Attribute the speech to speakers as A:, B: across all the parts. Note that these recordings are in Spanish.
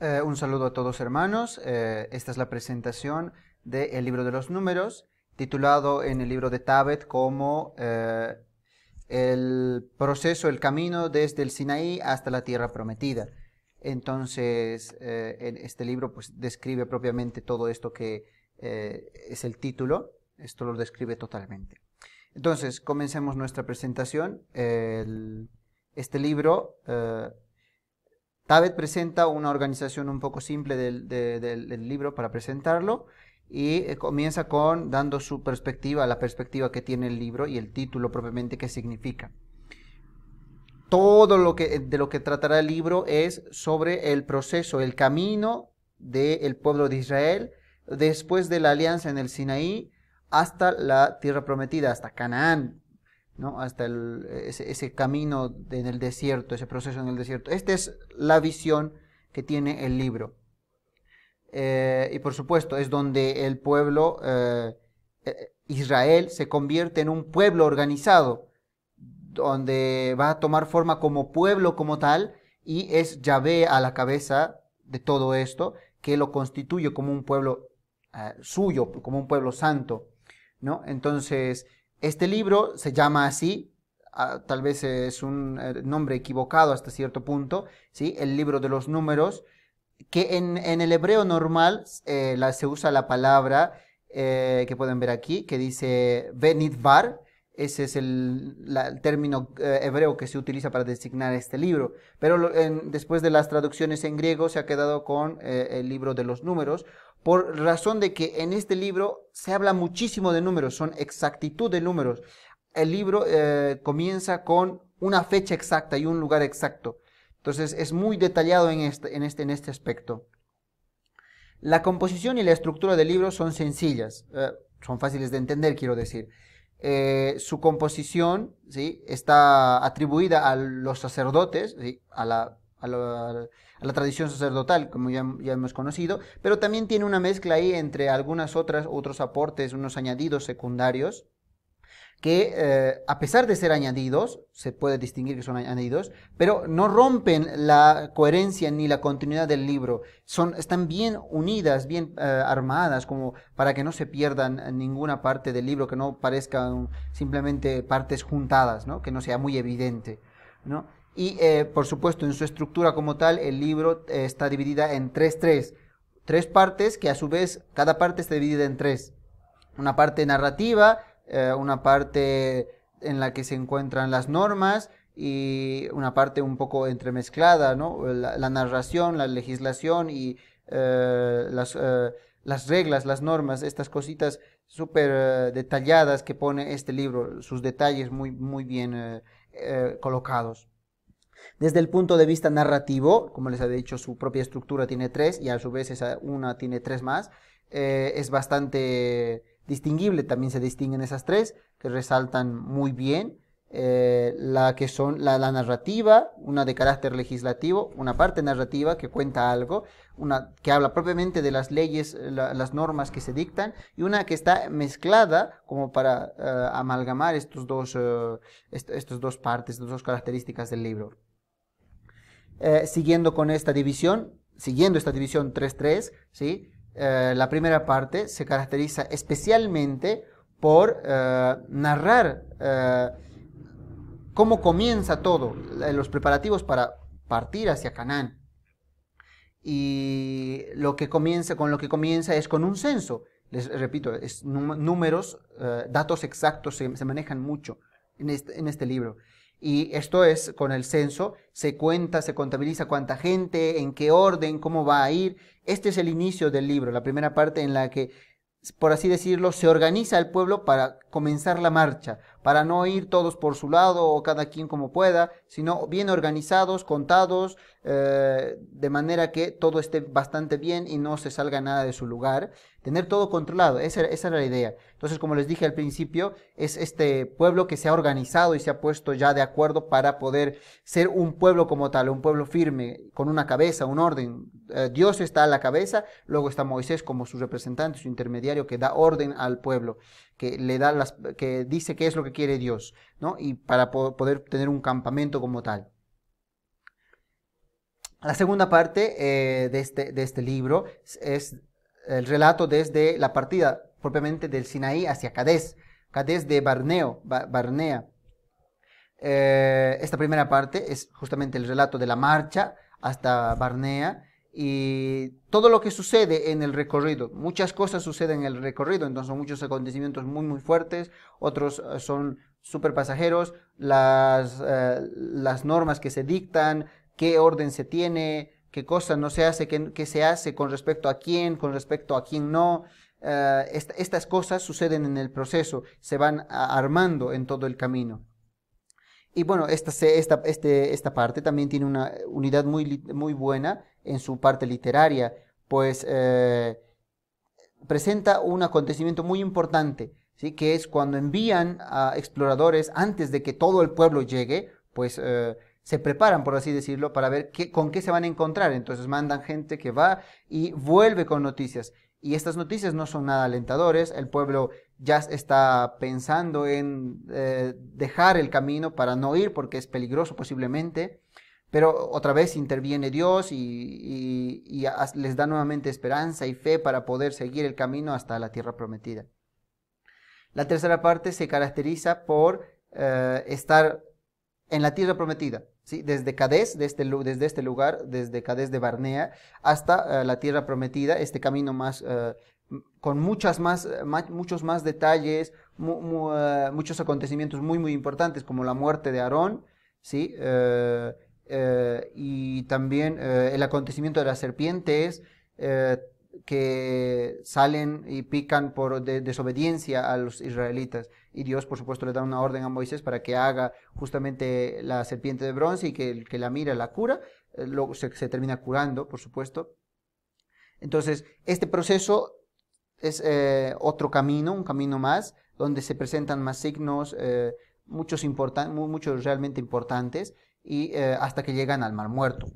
A: Eh, un saludo a todos hermanos. Eh, esta es la presentación del libro de los números, titulado en el libro de Tabet como eh, el proceso, el camino desde el Sinaí hasta la tierra prometida. Entonces, en este libro pues, describe propiamente todo esto que es el título. Esto lo describe totalmente. Entonces, comencemos nuestra presentación. este libro Tabet presenta una organización un poco simple del, libro para presentarlo y eh, comienza con dando su perspectiva, la perspectiva que tiene el libro y el título propiamente que significa. Todo lo que, de lo que tratará el libro es sobre el proceso, el camino del pueblo de Israel después de la alianza en el Sinaí hasta la tierra prometida, hasta Canaán, hasta ese, camino en el desierto, ese proceso en el desierto. Esta es la visión que tiene el libro. Eh, y por supuesto es donde el pueblo, eh, eh, Israel, se convierte en un pueblo organizado, donde va a tomar forma como pueblo como tal, y es Yahvé a la cabeza de todo esto, que lo constituye como un pueblo suyo, como un pueblo santo. ¿no? Entonces, este libro se llama así, ah, tal vez es un eh, nombre equivocado hasta cierto punto, ¿sí? el libro de los números, que en, el hebreo normal eh, se usa la palabra eh, que pueden ver aquí, que dice Benidbar, ese es el, término hebreo que se utiliza para designar este libro, pero después de las traducciones en griego se ha quedado con el libro de los números por razón de que en este libro se habla muchísimo de números, son exactitud de números. El libro eh, comienza con una fecha exacta y un lugar exacto. Entonces es muy detallado en este, en este, en este aspecto. La composición y la estructura del libro son sencillas, eh, son fáciles de entender, quiero decir. Eh, su composición ¿sí? está atribuida a los sacerdotes, a, la, la tradición sacerdotal, como ya, hemos conocido, pero también tiene una mezcla ahí entre algunas otras, otros aportes, unos añadidos secundarios, que eh, a pesar de ser añadidos, se puede distinguir que son añadidos, pero no rompen la coherencia ni la continuidad del libro. Son, están bien unidas, bien eh, armadas, como para que no se pierdan ninguna parte del libro, que no parezcan simplemente partes juntadas, ¿no? que no sea muy evidente. ¿no? Y, eh, por supuesto, en su estructura como tal, el libro eh, está dividida en tres, tres. Tres partes que, a su vez, cada parte está dividida en tres. Una parte narrativa, eh, una parte en la que se encuentran las normas y una parte un poco entremezclada, ¿no? La, narración, la legislación y las, las reglas, las normas, estas cositas súper detalladas que pone este libro, sus detalles muy, muy bien colocados. Desde el punto de vista narrativo, como les había dicho, su propia estructura tiene tres y a su vez esa una tiene tres más. Eh, es bastante distinguible, también se distinguen esas tres que resaltan muy bien. Eh, la que son la, narrativa, una de carácter legislativo, una parte narrativa que cuenta algo, una que habla propiamente de las leyes, las normas que se dictan, y una que está mezclada como para eh, amalgamar estos dos, estos dos partes, estas dos características del libro. Eh, siguiendo con esta división, siguiendo esta división 3-3, ¿sí? Eh, la primera parte se caracteriza especialmente por eh, narrar cómo comienza todo, los preparativos para partir hacia Canaán. Y lo que comienza, con lo que comienza es con un censo. Les repito, números, datos exactos se, manejan mucho en este, este libro y esto es con el censo, se cuenta, se contabiliza cuánta gente, en qué orden, cómo va a ir. Este es el inicio del libro, la primera parte en la que, por así decirlo, se organiza el pueblo para comenzar la marcha, para no ir todos por su lado o cada quien como pueda, sino bien organizados, contados, eh, de manera que todo esté bastante bien y no se salga nada de su lugar. Tener todo controlado, esa, era la idea. Entonces, como les dije al principio, es este pueblo que se ha organizado y se ha puesto ya de acuerdo para poder ser un pueblo como tal, un pueblo firme, con una cabeza, un orden. Eh, Dios está a la cabeza, luego está Moisés como su representante, su intermediario que da orden al pueblo, que le da las, que dice qué es lo que quiere Dios, Y para poder tener un campamento como tal. La segunda parte eh, este, de, este, libro es el relato desde la partida propiamente del Sinaí hacia Cadés, Cadés de Barneo, Barnea. Eh, esta primera parte es justamente el relato de la marcha hasta Barnea y todo lo que sucede en el recorrido. Muchas cosas suceden en el recorrido, entonces son muchos acontecimientos muy muy fuertes, otros eh, son super pasajeros, eh, las, normas que se dictan, qué orden se tiene, qué cosa no se hace, qué, se hace con respecto a quién, con respecto a quién no. Eh, estas cosas suceden en el proceso, se van armando en todo el camino. Y bueno, esta, este, esta parte también tiene una unidad muy, muy buena en su parte literaria, pues eh, presenta un acontecimiento muy importante, ¿sí? que es cuando envían a exploradores antes de que todo el pueblo llegue, pues eh, se preparan, por así decirlo, para ver qué, con qué se van a encontrar. Entonces mandan gente que va y vuelve con noticias. Y estas noticias no son nada alentadores. El pueblo ya está pensando en eh, dejar el camino para no ir porque es peligroso posiblemente. Pero otra vez interviene Dios y, les da nuevamente esperanza y fe para poder seguir el camino hasta la tierra prometida. La tercera parte se caracteriza por eh, estar en la tierra prometida, ¿sí? desde Cadés, este desde este lugar, desde Cadés de Barnea, hasta eh, la tierra prometida, este camino más, eh, con muchas más, muchos más detalles, muchos acontecimientos muy, muy importantes, como la muerte de Aarón, ¿sí? Eh, y también eh, el acontecimiento de las serpientes eh, que salen y pican por desobediencia a los israelitas. Y Dios, por supuesto, le da una orden a Moisés para que haga justamente la serpiente de bronce y que, el que la mira, la cura, luego se, termina curando, por supuesto. Entonces, este proceso es otro camino, un camino más, donde se presentan más signos, muchos, muchos realmente importantes, y eh, hasta que llegan al Mar Muerto,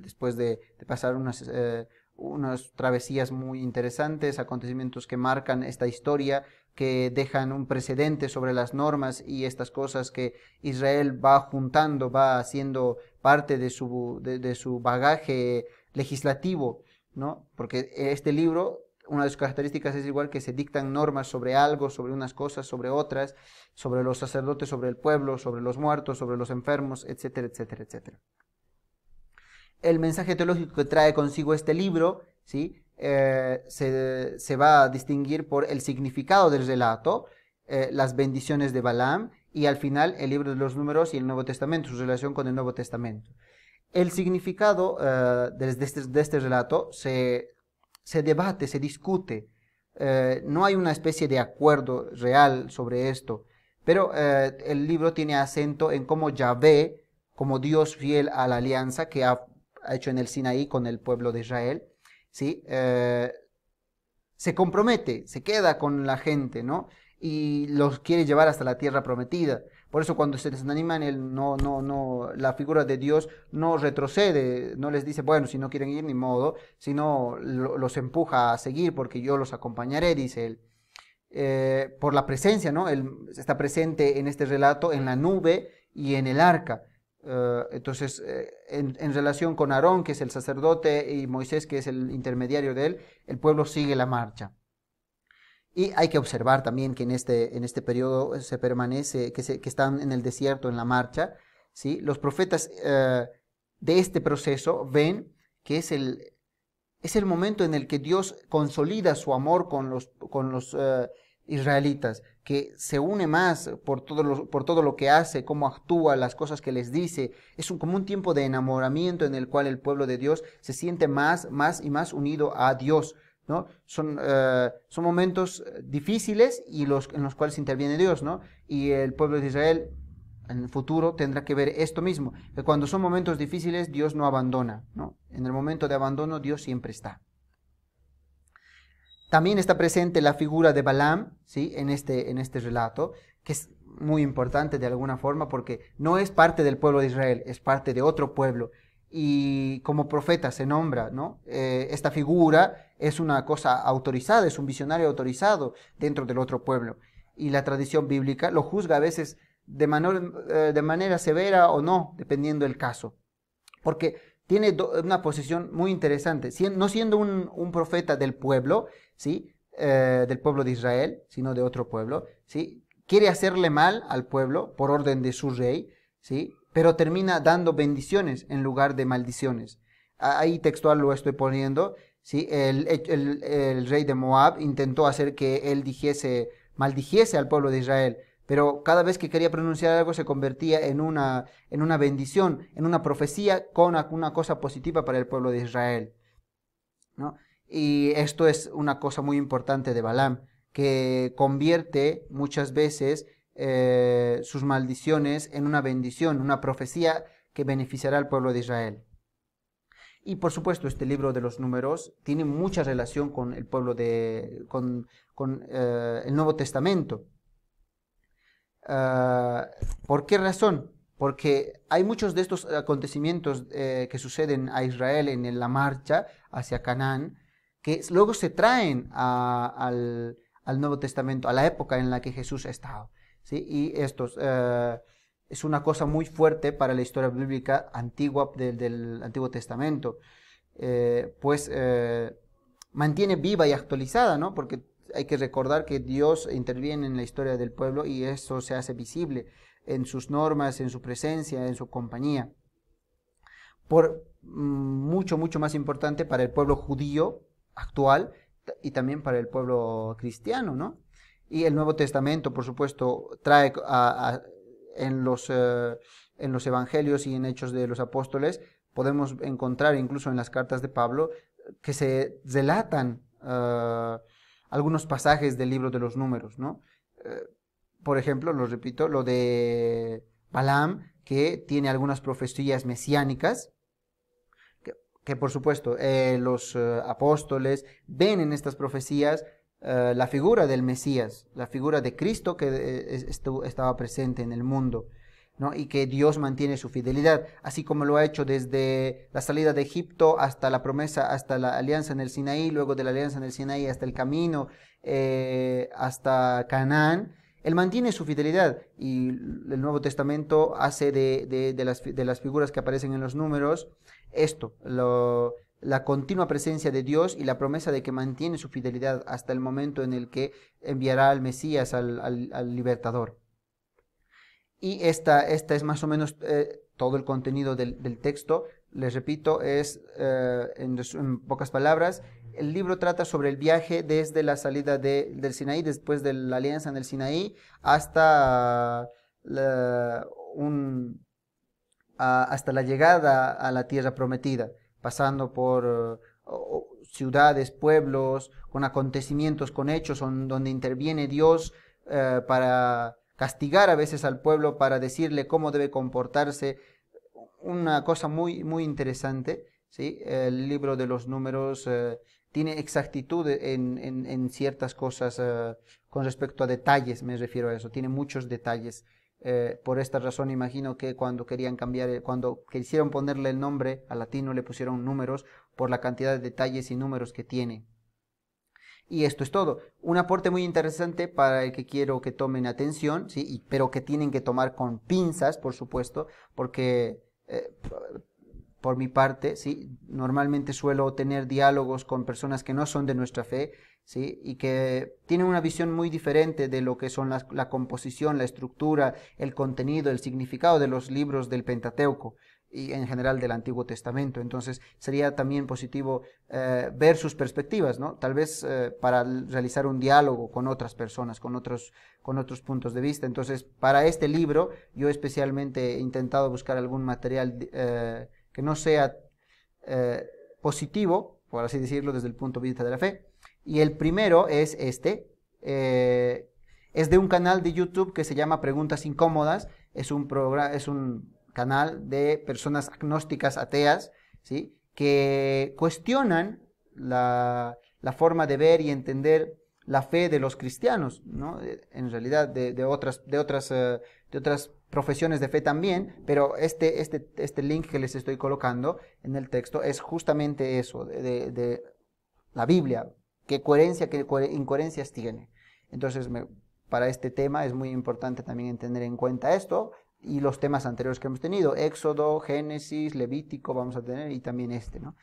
A: después de, pasar unas, eh, unas travesías muy interesantes, acontecimientos que marcan esta historia, que dejan un precedente sobre las normas y estas cosas que Israel va juntando, va haciendo parte de su, de, su bagaje legislativo, ¿no? Porque este libro una de sus características es igual que se dictan normas sobre algo, sobre unas cosas, sobre otras, sobre los sacerdotes, sobre el pueblo, sobre los muertos, sobre los enfermos, etcétera, etcétera, etcétera. El mensaje teológico que trae consigo este libro, ¿sí? Eh, se, va a distinguir por el significado del relato, eh, las bendiciones de Balaam y al final el libro de los números y el Nuevo Testamento, su relación con el Nuevo Testamento. El significado eh, este, de, este, relato se se debate, se discute. Eh, no hay una especie de acuerdo real sobre esto, pero eh, el libro tiene acento en cómo Yahvé, como Dios fiel a la alianza que ha, hecho en el Sinaí con el pueblo de Israel, ¿sí? Eh, se compromete, se queda con la gente, ¿no? Y los quiere llevar hasta la tierra prometida. Por eso cuando se desaniman, él no, no, no, la figura de Dios no retrocede, no les dice, bueno, si no quieren ir, ni modo, sino los empuja a seguir porque yo los acompañaré, dice él. Eh, por la presencia, ¿no? Él está presente en este relato en la nube y en el arca. Eh, entonces, eh, en, en, relación con Aarón, que es el sacerdote, y Moisés, que es el intermediario de él, el pueblo sigue la marcha. Y hay que observar también que en este, en este periodo se permanece, que, se, que están en el desierto, en la marcha, ¿sí? Los profetas eh, de este proceso ven que es el, es el momento en el que Dios consolida su amor con los, con los eh, israelitas, que se une más por todo, lo, por todo lo que hace, cómo actúa, las cosas que les dice. Es un, como un tiempo de enamoramiento en el cual el pueblo de Dios se siente más, más y más unido a Dios. Son, eh, son momentos eh, difíciles y los, en los cuales interviene Dios, ¿no? Y el pueblo de Israel en el futuro tendrá que ver esto mismo, que cuando son momentos difíciles Dios no abandona, ¿no? En el momento de abandono Dios siempre está. También está presente la figura de Balaam, ¿sí? En este, en este relato, que es muy importante de alguna forma porque no es parte del pueblo de Israel, es parte de otro pueblo. Y como profeta se nombra, ¿no? Eh, esta figura es una cosa autorizada, es un visionario autorizado dentro del otro pueblo. Y la tradición bíblica lo juzga a veces de, eh, de manera severa o no, dependiendo del caso. Porque tiene una posición muy interesante, no siendo un, profeta del pueblo, ¿sí? Eh, del pueblo de Israel, sino de otro pueblo, ¿sí? quiere hacerle mal al pueblo por orden de su rey, ¿sí? pero termina dando bendiciones en lugar de maldiciones. Ahí textual lo estoy poniendo, ¿sí? El, rey de Moab intentó hacer que él dijese, maldijese al pueblo de Israel, pero cada vez que quería pronunciar algo se convertía en una, en una bendición, en una profecía con una cosa positiva para el pueblo de Israel. Y esto es una cosa muy importante de Balaam, que convierte muchas veces eh, sus maldiciones en una bendición, una profecía que beneficiará al pueblo de Israel. Y por supuesto, este libro de los números tiene mucha relación con el pueblo de, con, eh, el Nuevo Testamento. Eh, ¿Por qué razón? Porque hay muchos de estos acontecimientos eh, que suceden a Israel en la marcha hacia Canaán, que luego se traen al, al, Nuevo Testamento, a la época en la que Jesús ha estado. ¿sí? Y estos, es una cosa muy fuerte para la historia bíblica antigua del, Antiguo Testamento, eh, pues eh, mantiene viva y actualizada, ¿no? Porque hay que recordar que Dios interviene en la historia del pueblo y eso se hace visible en sus normas, en su presencia, en su compañía. Por mm, mucho, mucho más importante para el pueblo judío actual y también para el pueblo cristiano, ¿no? Y el Nuevo Testamento, por supuesto, trae a en los, eh, en los evangelios y en hechos de los apóstoles, podemos encontrar incluso en las cartas de Pablo, que se delatan eh, algunos pasajes del libro de los números, ¿no? Eh, por ejemplo, lo repito, lo de Balaam, que tiene algunas profecías mesiánicas, que, por supuesto los apóstoles ven en estas profecías, eh, la figura del Mesías, la figura de Cristo que eh, estaba presente en el mundo. ¿no? y que Dios mantiene su fidelidad, así como lo ha hecho desde la salida de Egipto hasta la promesa, hasta la alianza en el Sinaí, luego de la alianza en el Sinaí hasta el camino, eh, hasta Canaán. Él mantiene su fidelidad y el Nuevo Testamento hace de, las, de las, figuras que aparecen en los números esto, lo, la continua presencia de Dios y la promesa de que mantiene su fidelidad hasta el momento en el que enviará al Mesías, al, libertador. Y esta, esta, es más o menos eh, todo el contenido del, texto. Les repito, es eh, en, pocas palabras, el libro trata sobre el viaje desde la salida del Sinaí, después de la alianza en el Sinaí, hasta, hasta la llegada a la tierra prometida pasando por eh, ciudades, pueblos, con acontecimientos, con hechos, donde interviene Dios eh, para castigar a veces al pueblo, para decirle cómo debe comportarse. Una cosa muy, muy interesante, ¿sí? El libro de los números eh, tiene exactitud en, en ciertas cosas con respecto a detalles, me refiero a eso, tiene muchos detalles. Eh, por esta razón imagino que cuando querían cambiar, eh, cuando quisieron ponerle el nombre a latino le pusieron números por la cantidad de detalles y números que tiene. Y esto es todo. Un aporte muy interesante para el que quiero que tomen atención, ¿sí? pero que tienen que tomar con pinzas, por supuesto, porque eh, por mi parte, ¿sí? normalmente suelo tener diálogos con personas que no son de nuestra fe y que tienen una visión muy diferente de lo que son la composición, la estructura, el contenido, el significado de los libros del Pentateuco y en general del Antiguo Testamento. Entonces sería también positivo eh, ver sus perspectivas, ¿no? Tal vez eh, para realizar un diálogo con otras personas, con otros, con otros puntos de vista. Entonces, para este libro, yo especialmente he intentado buscar algún material eh, que no sea positivo, por así decirlo, desde el punto de vista de la fe, y el primero es este. Eh, es de un canal de YouTube que se llama Preguntas Incómodas. Es un, es un canal de personas agnósticas ateas, ¿sí? Que cuestionan la, forma de ver y entender la fe de los cristianos, ¿no? En realidad de, otras, de, otras, eh, de otras profesiones de fe también, pero este, este, este link que les estoy colocando en el texto es justamente eso, de la Biblia, qué coherencia, qué incoherencias tiene. Entonces, para este tema es muy importante también tener en cuenta esto y los temas anteriores que hemos tenido, Éxodo, Génesis, Levítico, vamos a tener, y también este, ¿no?